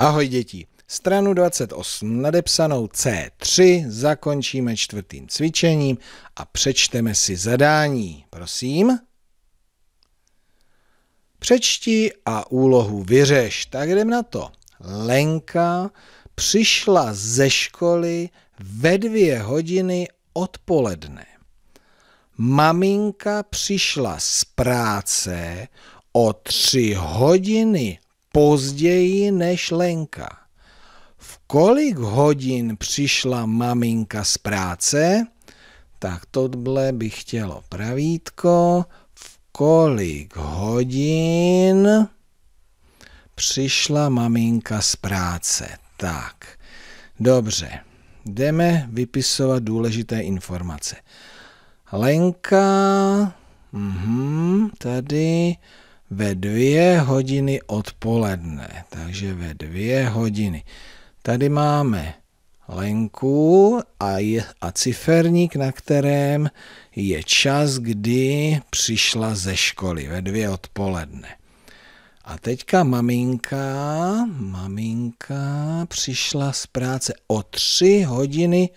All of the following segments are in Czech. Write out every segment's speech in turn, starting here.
Ahoj děti. Stranu 28 nadepsanou C3 zakončíme čtvrtým cvičením a přečteme si zadání. Prosím. Přečti a úlohu vyřeš. Tak jdem na to. Lenka přišla ze školy ve dvě hodiny odpoledne. Maminka přišla z práce o tři hodiny později než Lenka. V kolik hodin přišla maminka z práce? Tak tohle by chtělo pravítko. V kolik hodin přišla maminka z práce? Tak, dobře. Jdeme vypisovat důležité informace. Lenka, mhm, tady, ve dvě hodiny odpoledne. Takže ve dvě hodiny. Tady máme lenku a, je, a ciferník, na kterém je čas, kdy přišla ze školy ve dvě odpoledne. A teďka maminka, maminka přišla z práce o tři hodiny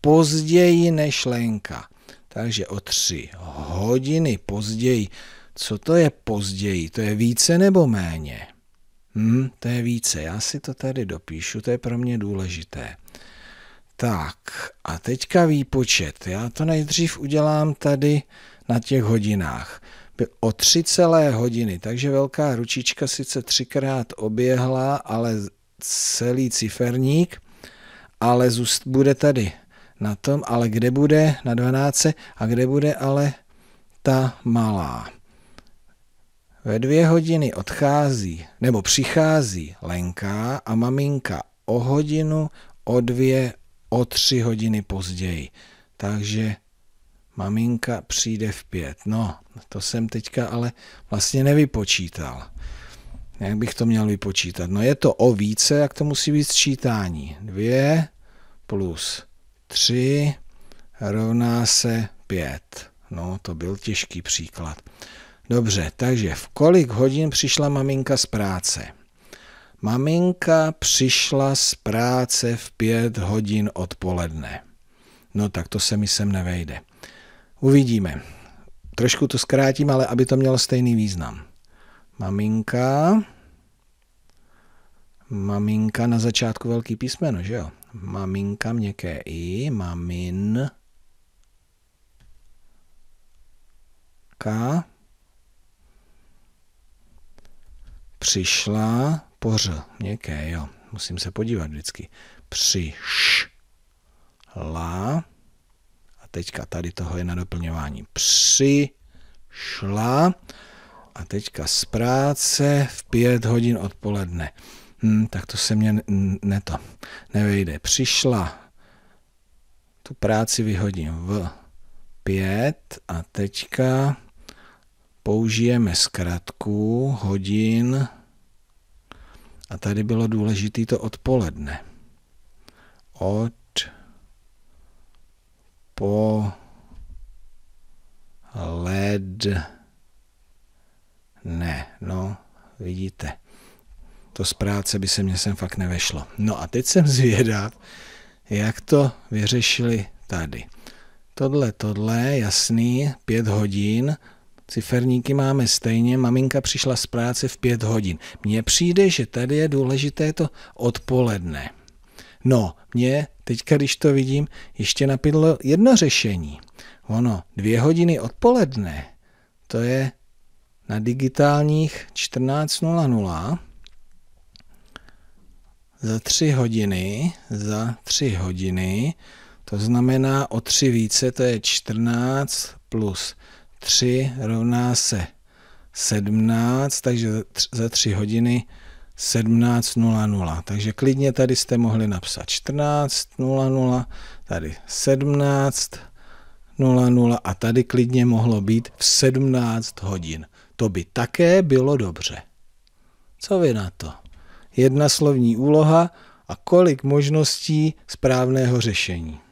později než Lenka. Takže o tři hodiny později. Co to je později? To je více nebo méně? Hm, to je více. Já si to tady dopíšu, to je pro mě důležité. Tak, a teďka výpočet. Já to nejdřív udělám tady na těch hodinách. O 3 celé hodiny, takže velká ručička sice třikrát oběhla, ale celý ciferník, ale zůst bude tady na tom, ale kde bude na 12 a kde bude ale ta malá. Ve dvě hodiny odchází nebo přichází Lenka a maminka o hodinu, o dvě, o tři hodiny později. Takže maminka přijde v pět. No, to jsem teďka ale vlastně nevypočítal. Jak bych to měl vypočítat? No je to o více, jak to musí být sčítání. Dvě plus tři rovná se pět. No, to byl těžký příklad. Dobře, takže v kolik hodin přišla maminka z práce? Maminka přišla z práce v pět hodin odpoledne. No tak to se mi sem nevejde. Uvidíme. Trošku to zkrátím, ale aby to mělo stejný význam. Maminka. Maminka na začátku velký písmeno, že jo? Maminka měkké i, mamin. přišla, poř, měkké, jo, musím se podívat vždycky, přišla, a teďka tady toho je na doplňování, přišla, a teďka z práce v pět hodin odpoledne. Hm, tak to se mě ne to nevejde. Přišla, tu práci vyhodím v pět a teďka použijeme zkratku hodin a tady bylo důležité to odpoledne. Od po led ne, no, vidíte. To z práce by se mě sem fakt nevešlo. No a teď jsem zvědav, jak to vyřešili tady. Tohle, tohle, jasný, pět hodin, Ciferníky máme stejně, maminka přišla z práce v pět hodin. Mně přijde, že tady je důležité to odpoledne. No, mě teďka, když to vidím, ještě napidlo jedno řešení. Ono, dvě hodiny odpoledne, to je na digitálních 14.00 za tři hodiny, za tři hodiny, to znamená o tři více, to je 14 plus 3 rovná se 17, takže za 3 hodiny 17.00. Takže klidně tady jste mohli napsat 14.00, tady 17.00 a tady klidně mohlo být v 17 hodin. To by také bylo dobře. Co vy na to? Jedna slovní úloha a kolik možností správného řešení.